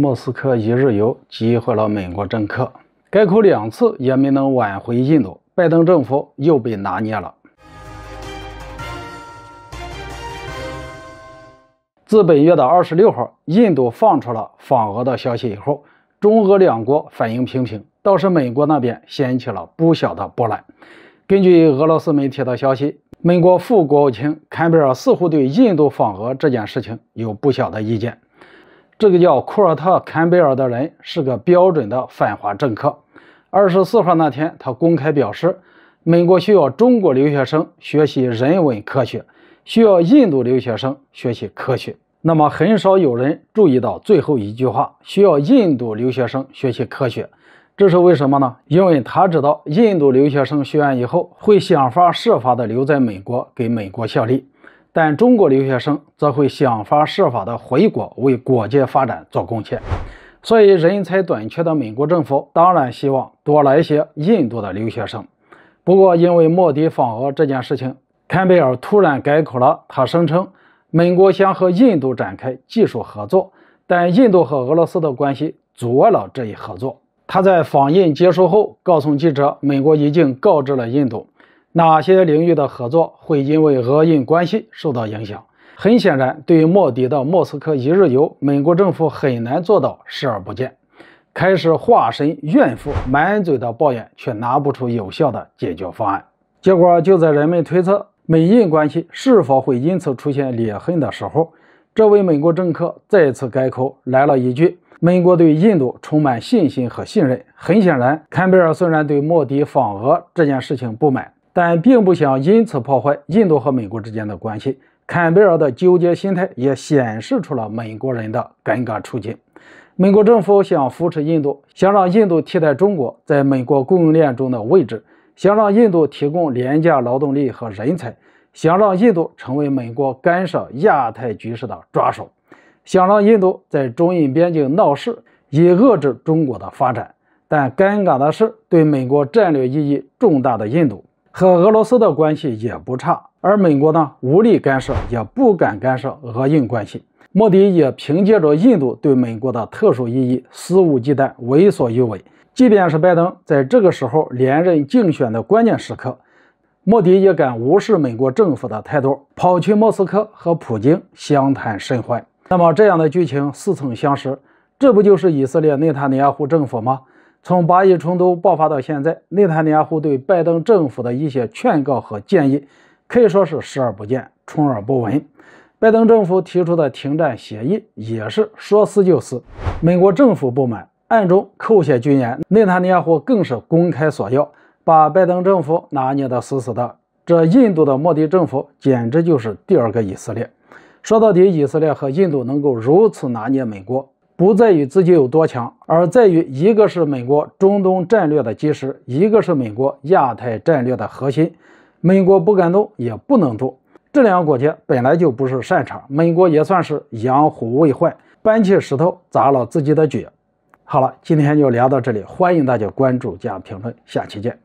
莫斯科一日游击毁了美国政客，改口两次也没能挽回印度，拜登政府又被拿捏了。自本月的二十六号，印度放出了访俄的消息以后，中俄两国反应平平，倒是美国那边掀起了不小的波澜。根据俄罗斯媒体的消息，美国副国务卿坎贝尔似乎对印度访俄这件事情有不小的意见。这个叫库尔特·坎贝尔的人是个标准的反华政客。二十四号那天，他公开表示，美国需要中国留学生学习人文科学，需要印度留学生学习科学。那么，很少有人注意到最后一句话：需要印度留学生学习科学，这是为什么呢？因为他知道印度留学生学完以后会想法设法的留在美国，给美国效力。但中国留学生则会想方设法的回国，为国际发展做贡献。所以，人才短缺的美国政府当然希望多来些印度的留学生。不过，因为莫迪访俄这件事情，坎贝尔突然改口了。他声称，美国想和印度展开技术合作，但印度和俄罗斯的关系阻碍了这一合作。他在访印结束后告诉记者，美国已经告知了印度。哪些领域的合作会因为俄印关系受到影响？很显然，对莫迪的莫斯科一日游，美国政府很难做到视而不见。开始化身怨妇，满嘴的抱怨，却拿不出有效的解决方案。结果就在人们推测美印关系是否会因此出现裂痕的时候，这位美国政客再次改口，来了一句：“美国对印度充满信心和信任。”很显然，坎贝尔虽然对莫迪访俄这件事情不满。但并不想因此破坏印度和美国之间的关系。坎贝尔的纠结心态也显示出了美国人的尴尬处境。美国政府想扶持印度，想让印度替代中国在美国供应链中的位置，想让印度提供廉价劳动力和人才，想让印度成为美国干涉亚太局势的抓手，想让印度在中印边境闹事，以遏制中国的发展。但尴尬的是，对美国战略意义重大的印度。和俄罗斯的关系也不差，而美国呢，无力干涉，也不敢干涉俄印关系。莫迪也凭借着印度对美国的特殊意义，肆无忌惮，为所欲为。即便是拜登在这个时候连任竞选的关键时刻，莫迪也敢无视美国政府的态度，跑去莫斯科和普京相谈甚欢。那么这样的剧情似曾相识，这不就是以色列内塔尼亚胡政府吗？从巴以冲突爆发到现在，内塔尼亚胡对拜登政府的一些劝告和建议，可以说是视而不见、充耳不闻。拜登政府提出的停战协议也是说撕就撕。美国政府不满，暗中扣下军援；内塔尼亚胡更是公开索要，把拜登政府拿捏得死死的。这印度的莫迪政府简直就是第二个以色列。说到底，以色列和印度能够如此拿捏美国。不在于自己有多强，而在于一个是美国中东战略的基石，一个是美国亚太战略的核心。美国不敢动，也不能动。这两个国家本来就不是善茬，美国也算是养虎为患，搬起石头砸了自己的脚。好了，今天就聊到这里，欢迎大家关注加评论，下期见。